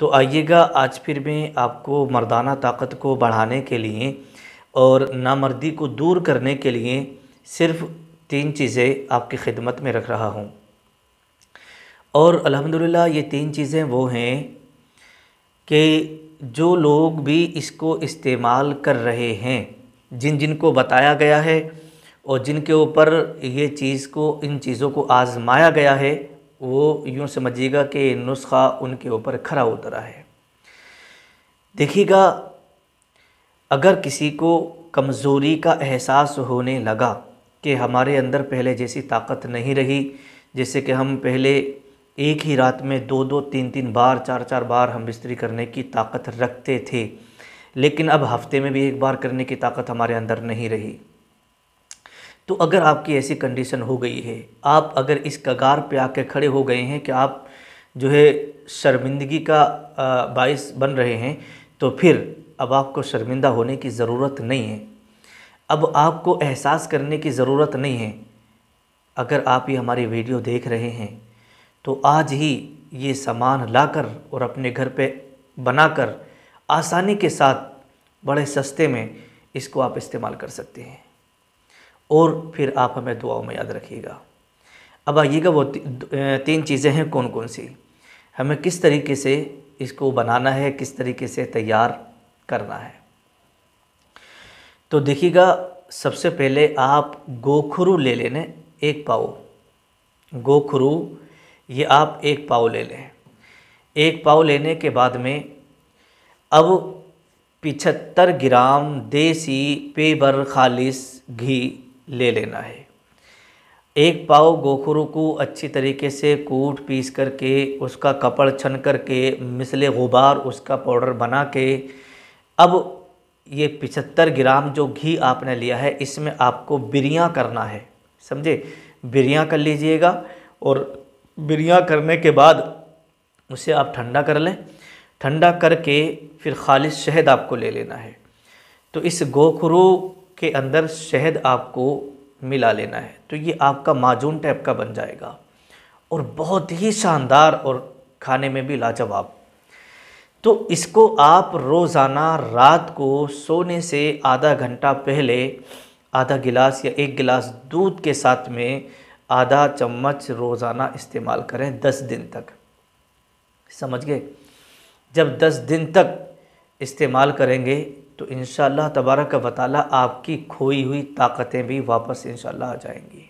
तो आइएगा आज फिर मैं आपको मर्दाना ताकत को बढ़ाने के लिए और नामर्दी को दूर करने के लिए सिर्फ तीन चीज़ें आपकी खिदमत में रख रहा हूँ और अल्हम्दुलिल्लाह ये तीन चीज़ें वो हैं कि जो लोग भी इसको इस्तेमाल कर रहे हैं जिन जिन को बताया गया है और जिनके ऊपर ये चीज़ को इन चीज़ों को आज़माया गया है वो यूँ समझिएगा कि नुस्खा उनके ऊपर खरा उतरा है देखिएगा अगर किसी को कमज़ोरी का एहसास होने लगा कि हमारे अंदर पहले जैसी ताकत नहीं रही जैसे कि हम पहले एक ही रात में दो दो तीन तीन बार चार चार बार हम बिस्तरी करने की ताकत रखते थे लेकिन अब हफ्ते में भी एक बार करने की ताकत हमारे अंदर नहीं रही तो अगर आपकी ऐसी कंडीशन हो गई है आप अगर इस कगार पे आकर खड़े हो गए हैं कि आप जो है शर्मिंदगी का बायस बन रहे हैं तो फिर अब आपको शर्मिंदा होने की ज़रूरत नहीं है अब आपको एहसास करने की ज़रूरत नहीं है अगर आप ये हमारी वीडियो देख रहे हैं तो आज ही ये सामान लाकर और अपने घर पे बनाकर आसानी के साथ बड़े सस्ते में इसको आप इस्तेमाल कर सकते हैं और फिर आप हमें दुआओं में याद रखिएगा अब आइएगा वो तीन चीज़ें हैं कौन कौन सी हमें किस तरीके से इसको बनाना है किस तरीके से तैयार करना है तो देखिएगा सबसे पहले आप गोखरू ले लेने एक पाओ गोखरू ये आप एक पाओ ले लें एक पाओ लेने के बाद में अब पिछहत्तर ग्राम देसी पेबर खालिश घी ले लेना है एक पाव गोखरू को अच्छी तरीके से कूट पीस करके उसका कपड़ छन करके मिसले गुबार उसका पाउडर बना के अब ये पिछहत्तर ग्राम जो घी आपने लिया है इसमें आपको बिरियाँ करना है समझे बिरियाँ कर लीजिएगा और बिरियाँ करने के बाद उसे आप ठंडा कर लें ठंडा करके फिर खालिश शहद आपको ले लेना है तो इस गोखरू के अंदर शहद आपको मिला लेना है तो ये आपका माजून टाइप का बन जाएगा और बहुत ही शानदार और खाने में भी लाजवाब तो इसको आप रोज़ाना रात को सोने से आधा घंटा पहले आधा गिलास या एक गिलास दूध के साथ में आधा चम्मच रोज़ाना इस्तेमाल करें दस दिन तक समझ गए जब दस दिन तक इस्तेमाल करेंगे तो इन तबारक का वाली आपकी खोई हुई ताकतें भी वापस इन आ जाएंगी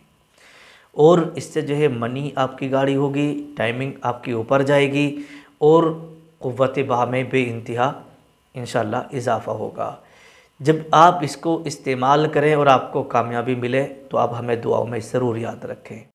और इससे जो है मनी आपकी गाड़ी होगी टाइमिंग आपकी ऊपर जाएगी और क़वत बा में बे इंतहा इन इजाफ़ा होगा जब आप इसको इस्तेमाल करें और आपको कामयाबी मिले तो आप हमें दुआओं में ज़रूर याद रखें